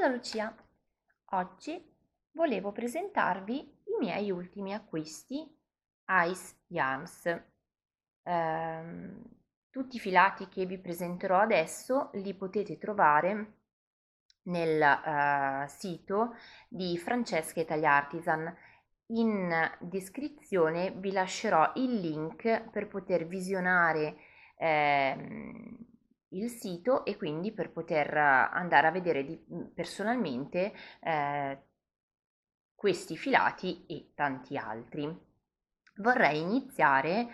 Allora Lucia, oggi volevo presentarvi i miei ultimi acquisti Ice Yarns. Ehm, tutti i filati che vi presenterò adesso li potete trovare nel uh, sito di Francesca Italia Artisan. In descrizione vi lascerò il link per poter visionare ehm, il sito e quindi per poter eh, andare a vedere di, mm, personalmente eh, questi filati e tanti altri. Vorrei iniziare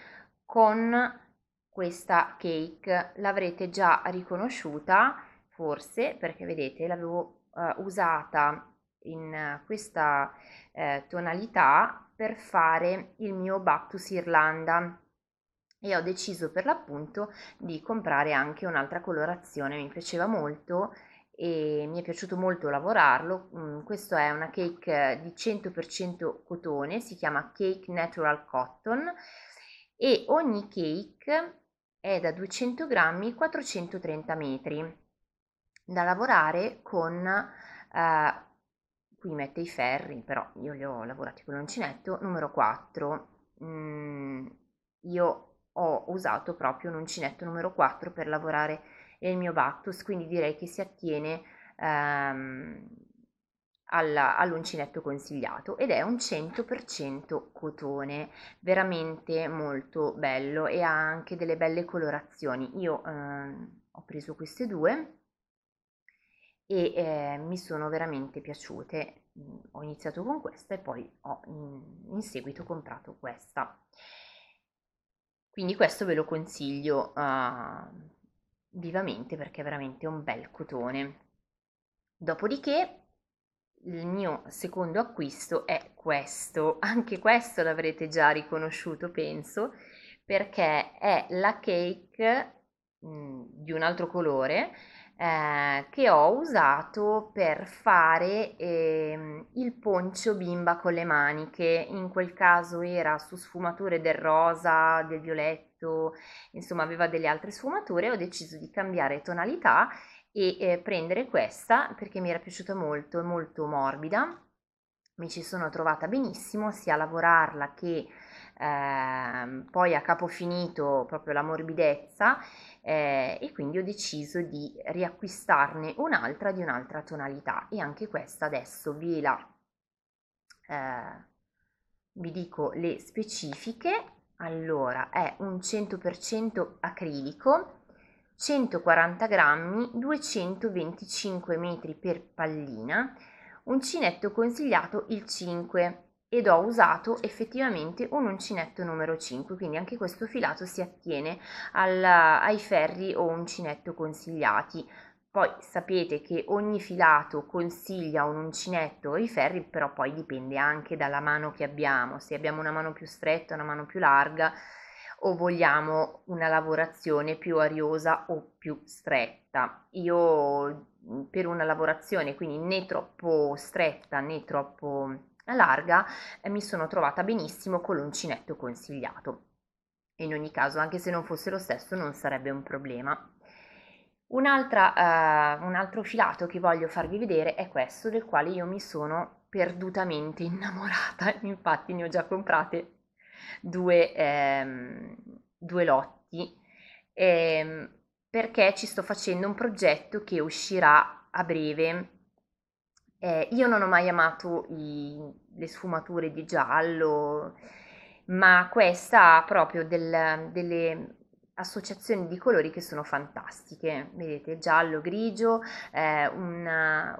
con questa cake, l'avrete già riconosciuta forse perché vedete l'avevo eh, usata in questa eh, tonalità per fare il mio Bactus Irlanda e ho deciso per l'appunto di comprare anche un'altra colorazione, mi piaceva molto e mi è piaciuto molto lavorarlo. Mm, questo è una cake di 100% cotone, si chiama Cake Natural Cotton e ogni cake è da 200 grammi 430 metri da lavorare con eh, qui mette i ferri però io li ho lavorati con l'uncinetto numero 4 mm, io ho usato proprio un uncinetto numero 4 per lavorare il mio bactus, quindi direi che si attiene ehm, alla, all'uncinetto consigliato ed è un 100% cotone, veramente molto bello e ha anche delle belle colorazioni. Io ehm, ho preso queste due e eh, mi sono veramente piaciute. Ho iniziato con questa e poi ho in, in seguito comprato questa. Quindi questo ve lo consiglio uh, vivamente perché è veramente un bel cotone. Dopodiché il mio secondo acquisto è questo, anche questo l'avrete già riconosciuto penso, perché è la cake mh, mm, di un altro colore eh, che ho usato per fare eh, il poncio bimba con le maniche, in quel caso era su sfumature del rosa, del violetto, insomma aveva delle altre sfumature, ho deciso di cambiare tonalità e eh, prendere questa perché mi era piaciuta molto, è molto morbida, mi ci sono trovata benissimo sia a lavorarla che eh, poi capo finito proprio la morbidezza eh, e quindi ho deciso di riacquistarne un'altra di un'altra tonalità e anche questa adesso vi la eh, vi dico le specifiche allora è un 100% acrilico 140 grammi 225 metri per pallina uncinetto consigliato il 5 ed ho usato effettivamente un uncinetto numero 5 quindi anche questo filato si attiene alla, ai ferri o uncinetto consigliati poi sapete che ogni filato consiglia un uncinetto o i ferri, però poi dipende anche dalla mano che abbiamo, se abbiamo una mano più stretta, una mano più larga o vogliamo una lavorazione più ariosa o più stretta. Io per una lavorazione quindi né troppo stretta né troppo larga eh, mi sono trovata benissimo con l'uncinetto consigliato. In ogni caso, anche se non fosse lo stesso, non sarebbe un problema. Un'altra, eh, un altro filato che voglio farvi vedere è questo, del quale io mi sono perdutamente innamorata. Infatti, ne ho già comprate due, ehm, due lotti. Ehm, perché ci sto facendo un progetto che uscirà a breve eh, io non ho mai amato i, le sfumature di giallo, ma questa ha proprio del, delle associazioni di colori che sono fantastiche. Vedete, giallo, grigio, eh, una,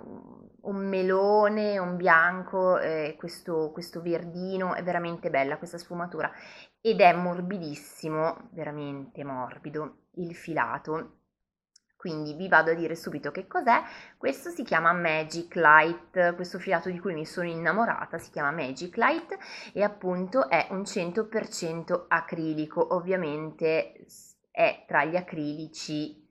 un melone, un bianco, eh, questo, questo verdino, è veramente bella questa sfumatura ed è morbidissimo, veramente morbido, il filato quindi vi vado a dire subito che cos'è. Questo si chiama Magic Light, questo filato di cui mi sono innamorata si chiama Magic Light e appunto è un 100% acrilico, ovviamente è tra gli acrilici,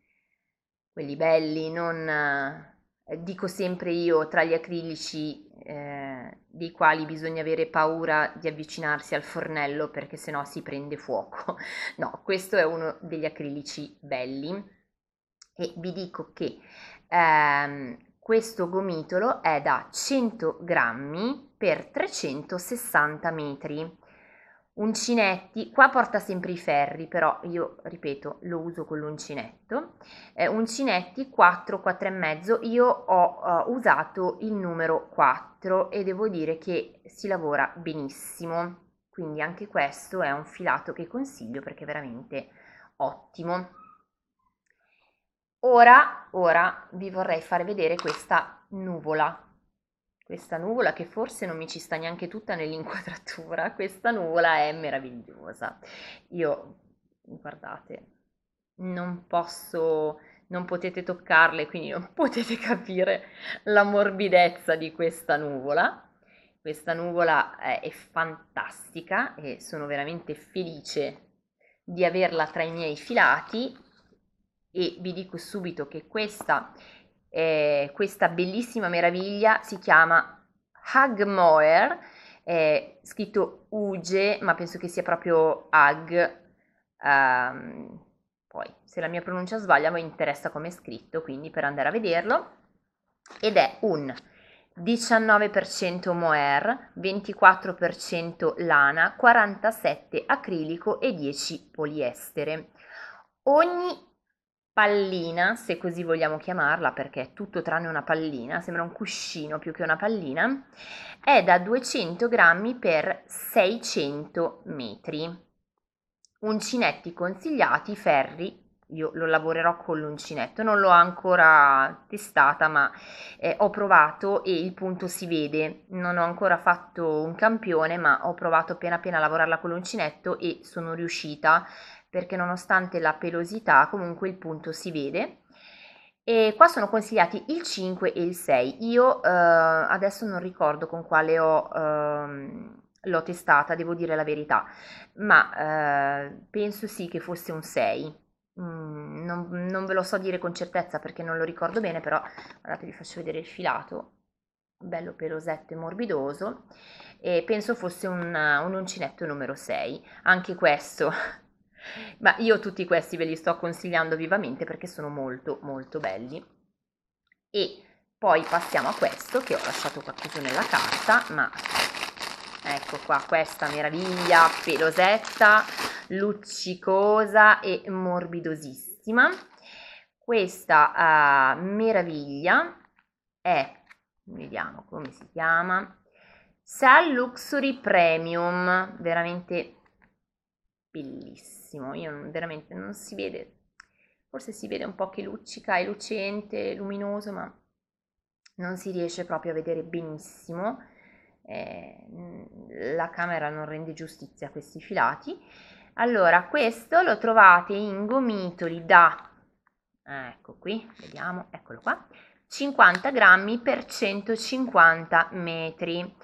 quelli belli, non eh, dico sempre io tra gli acrilici eh, dei quali bisogna avere paura di avvicinarsi al fornello perché sennò si prende fuoco. No, questo è uno degli acrilici belli e vi dico che ehm, questo gomitolo è da 100 grammi per 360 metri. Uncinetti, qua porta sempre i ferri, però io ripeto, lo uso con l'uncinetto. Eh, uncinetti 4, 4,5, io ho uh, usato il numero 4 e devo dire che si lavora benissimo. Quindi anche questo è un filato che consiglio perché è veramente ottimo. Ora, ora vi vorrei far vedere questa nuvola. Questa nuvola che forse non mi ci sta neanche tutta nell'inquadratura, questa nuvola è meravigliosa. Io, guardate, non posso, non potete toccarle, quindi non potete capire la morbidezza di questa nuvola. Questa nuvola è, è fantastica e sono veramente felice di averla tra i miei filati e vi dico subito che questa, eh, questa bellissima meraviglia si chiama Hagmoer, è scritto Uge, ma penso che sia proprio Hag. Um, ehm, poi, se la mia pronuncia sbaglia, mi interessa come è scritto, quindi per andare a vederlo. Ed è un 19% moer, 24% lana, 47 acrilico e 10 poliestere. Ogni pallina, se così vogliamo chiamarla, perché è tutto tranne una pallina, sembra un cuscino più che una pallina, è da 200 grammi per 600 metri. Uncinetti consigliati, ferri, io lo lavorerò con l'uncinetto, non l'ho ancora testata ma eh, ho provato e il punto si vede, non ho ancora fatto un campione ma ho provato appena appena a lavorarla con l'uncinetto e sono riuscita perché nonostante la pelosità comunque il punto si vede e qua sono consigliati il 5 e il 6 io eh, adesso non ricordo con quale ho, ehm, l'ho testata devo dire la verità ma eh, penso sì che fosse un 6 mm, non, non, ve lo so dire con certezza perché non lo ricordo bene però guardate vi faccio vedere il filato bello pelosetto e morbidoso e penso fosse un, un uncinetto numero 6 anche questo ma io tutti questi ve li sto consigliando vivamente perché sono molto molto belli. E poi passiamo a questo che ho lasciato qua chiuso nella carta, ma ecco qua questa meraviglia pelosetta, luccicosa e morbidosissima. Questa uh, meraviglia è, vediamo come si chiama, Cell Luxury Premium, veramente bellissimo, io veramente non si vede, forse si vede un po' che luccica, è lucente, luminoso, ma non si riesce proprio a vedere benissimo, eh, la camera non rende giustizia a questi filati. Allora, questo lo trovate in gomitoli da, ah, ecco qui, vediamo, eccolo qua, 50 grammi per 150 metri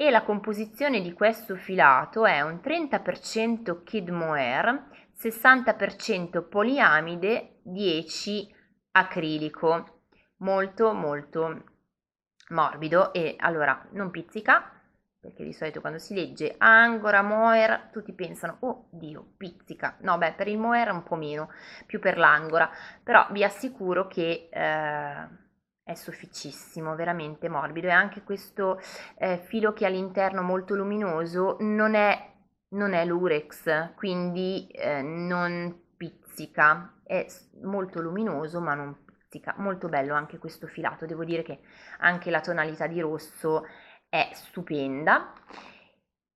e la composizione di questo filato è un 30% kid mohair, 60% poliamide, 10 acrilico. Molto molto morbido e allora non pizzica perché di solito quando si legge Angora, Moer, tutti pensano, oh Dio, pizzica. No, beh, per il Moer un po' meno, più per l'Angora, però vi assicuro che eh, è sofficissimo, veramente morbido e anche questo eh, filo che è all'interno molto luminoso non è, non è l'urex, quindi eh, non pizzica, è molto luminoso ma non pizzica, molto bello anche questo filato, devo dire che anche la tonalità di rosso è stupenda.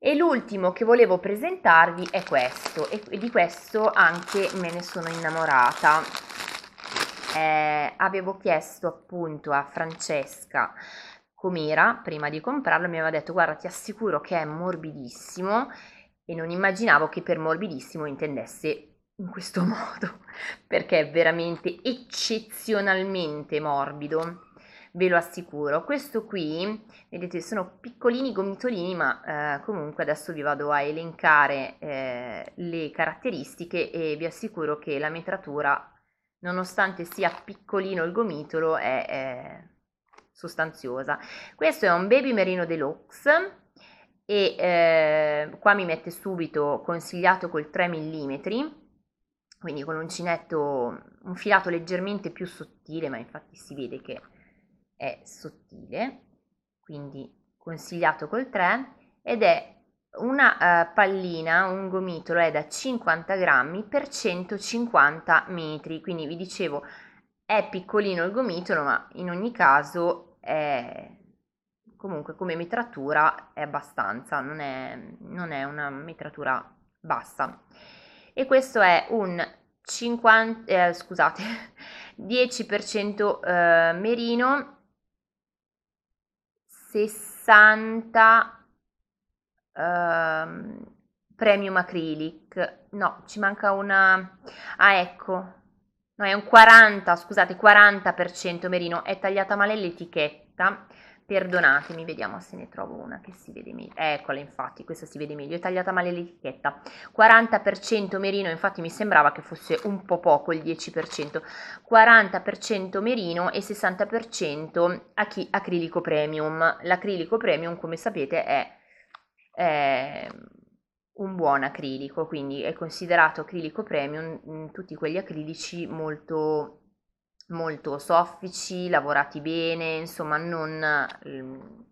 E l'ultimo che volevo presentarvi è questo e di questo anche me ne sono innamorata eh, avevo chiesto appunto a Francesca com'era prima di comprarlo, mi aveva detto guarda ti assicuro che è morbidissimo e non immaginavo che per morbidissimo intendesse in questo modo perché è veramente eccezionalmente morbido ve lo assicuro questo qui vedete sono piccolini gomitolini ma eh, comunque adesso vi vado a elencare eh, le caratteristiche e vi assicuro che la metratura nonostante sia piccolino il gomitolo, è, è sostanziosa. Questo è un Baby Merino Deluxe e eh, qua mi mette subito consigliato col 3 mm, quindi con uncinetto, un filato leggermente più sottile, ma infatti si vede che è sottile, quindi consigliato col 3 ed è una uh, pallina, un gomitolo è da 50 grammi per 150 metri, quindi vi dicevo è piccolino il gomitolo, ma in ogni caso è comunque come metratura è abbastanza, non è, non è una metratura bassa. E questo è un 50, eh, scusate, 10% eh, merino, 60 ehm, premium acrylic. No, ci manca una... Ah, ecco. No, è un 40, scusate, 40% merino. È tagliata male l'etichetta. Perdonatemi, vediamo se ne trovo una che si vede meglio. Eccola, infatti, questa si vede meglio. È tagliata male l'etichetta. 40% merino, infatti mi sembrava che fosse un po' poco il 10%. 40% merino e 60% acrilico premium. L'acrilico premium, come sapete, è è mhmm, un buon acrilico, quindi è considerato acrilico premium in tutti quegli acrilici molto molto soffici, lavorati bene, insomma non ehm,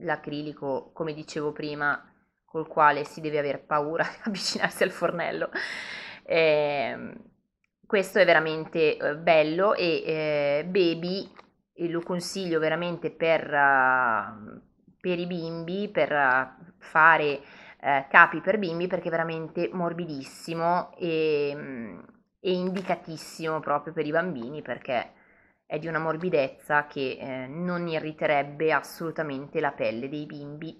l'acrilico, come dicevo prima, col quale si deve avere paura di avvicinarsi al fornello. Eh, questo è veramente eh, bello e eh, Baby lo consiglio veramente per, ah, per i bimbi, per eh, fare eh, capi per bimbi perché è veramente morbidissimo e, mm, e, indicatissimo proprio per i bambini perché è di una morbidezza che eh, non irriterebbe assolutamente la pelle dei bimbi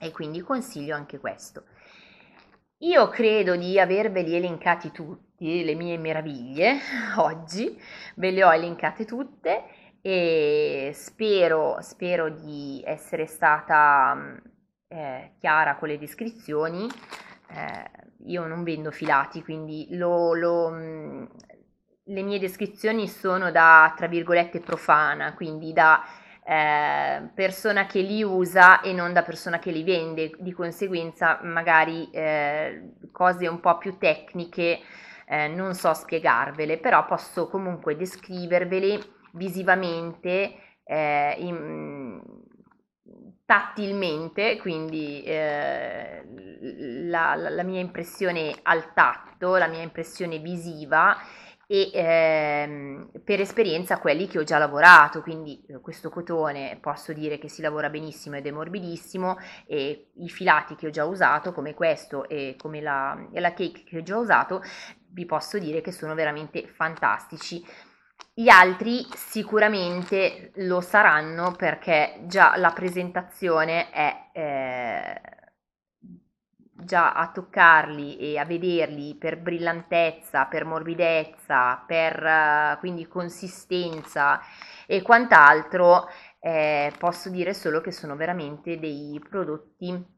e quindi consiglio anche questo. Io credo di averveli elencati tutti, le mie meraviglie oggi, ve le ho elencate tutte e spero, spero di essere stata mm, eh, chiara con le descrizioni. Eh, io non vendo filati, quindi lo, lo, mh, mm, le mie descrizioni sono da, tra virgolette, profana, quindi da eh, persona che li usa e non da persona che li vende, di conseguenza magari eh, cose un po' più tecniche eh, non so spiegarvele, però posso comunque descrivervele visivamente, eh, in, tattilmente, quindi eh, la, la, la, mia impressione al tatto, la mia impressione visiva e ehm, per esperienza quelli che ho già lavorato, quindi eh, questo cotone posso dire che si lavora benissimo ed è morbidissimo e i filati che ho già usato come questo e come la, e la cake che ho già usato vi posso dire che sono veramente fantastici gli altri sicuramente lo saranno perché già la presentazione è eh, già a toccarli e a vederli per brillantezza, per morbidezza, per eh, quindi consistenza e quant'altro, eh, posso dire solo che sono veramente dei prodotti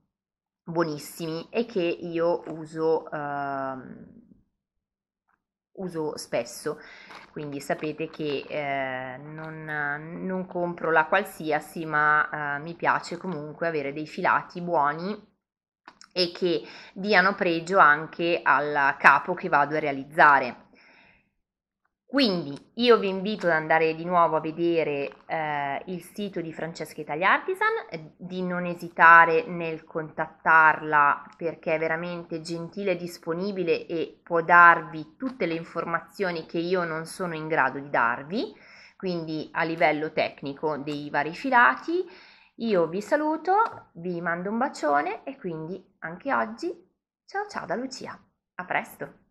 buonissimi e che io uso ehm, uso spesso, quindi sapete che eh, non, non, compro la qualsiasi, ma eh, mi piace comunque avere dei filati buoni e che diano pregio anche al capo che vado a realizzare. Quindi io vi invito ad andare di nuovo a vedere eh, il sito di Francesca Italia Artisan, eh, di non esitare nel contattarla perché è veramente gentile e disponibile e può darvi tutte le informazioni che io non sono in grado di darvi, quindi a livello tecnico dei vari filati. Io vi saluto, vi mando un bacione e quindi anche oggi ciao ciao da Lucia. A presto!